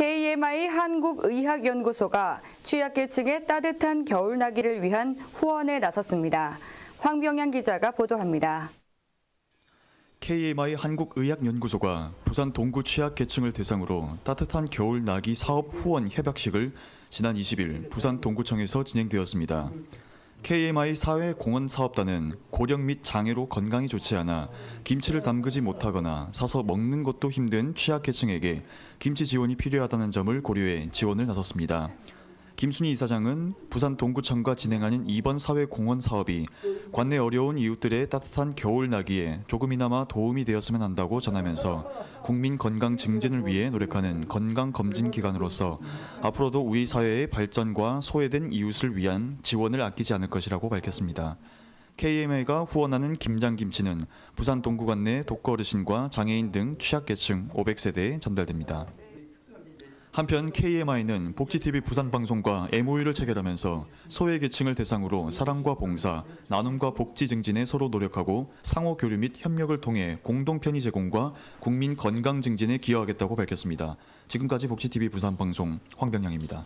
KMI 한국의학연구소가 취약계층의 따뜻한 겨울나기를 위한 후원에 나섰습니다. 황병양 기자가 보도합니다. KMI 한국의학연구소가 부산 동구 취약계층을 대상으로 따뜻한 겨울 나기 사업 후원 협약식을 지난 20일 부산 동구청에서 진행되었습니다. KMI 사회공헌사업단은 고령 및 장애로 건강이 좋지 않아 김치를 담그지 못하거나 사서 먹는 것도 힘든 취약계층에게 김치 지원이 필요하다는 점을 고려해 지원을 나섰습니다. 김순희 이사장은 부산 동구청과 진행하는 이번 사회공헌 사업이 관내 어려운 이웃들의 따뜻한 겨울 나기에 조금이나마 도움이 되었으면 한다고 전하면서 국민 건강 증진을 위해 노력하는 건강검진 기관으로서 앞으로도 우리 사회의 발전과 소외된 이웃을 위한 지원을 아끼지 않을 것이라고 밝혔습니다. KMA가 후원하는 김장김치는 부산 동구관 내 독거어르신과 장애인 등 취약계층 500세대에 전달됩니다. 한편 KMI는 복지TV 부산방송과 MOU를 체결하면서 소외계층을 대상으로 사랑과 봉사, 나눔과 복지 증진에 서로 노력하고 상호 교류 및 협력을 통해 공동 편의 제공과 국민 건강 증진에 기여하겠다고 밝혔습니다. 지금까지 복지TV 부산방송 황병영입니다.